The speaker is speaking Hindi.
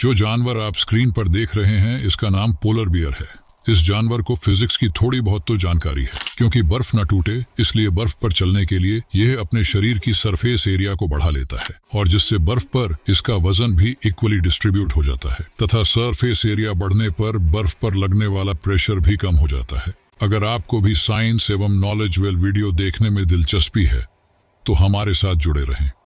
जो जानवर आप स्क्रीन पर देख रहे हैं इसका नाम पोलर बियर है इस जानवर को फिजिक्स की थोड़ी बहुत तो जानकारी है क्योंकि बर्फ न टूटे इसलिए बर्फ पर चलने के लिए यह अपने शरीर की सरफेस एरिया को बढ़ा लेता है और जिससे बर्फ पर इसका वजन भी इक्वली डिस्ट्रीब्यूट हो जाता है तथा सरफेस एरिया बढ़ने पर बर्फ पर लगने वाला प्रेशर भी कम हो जाता है अगर आपको भी साइंस एवं नॉलेज वेल वीडियो देखने में दिलचस्पी है तो हमारे साथ जुड़े रहें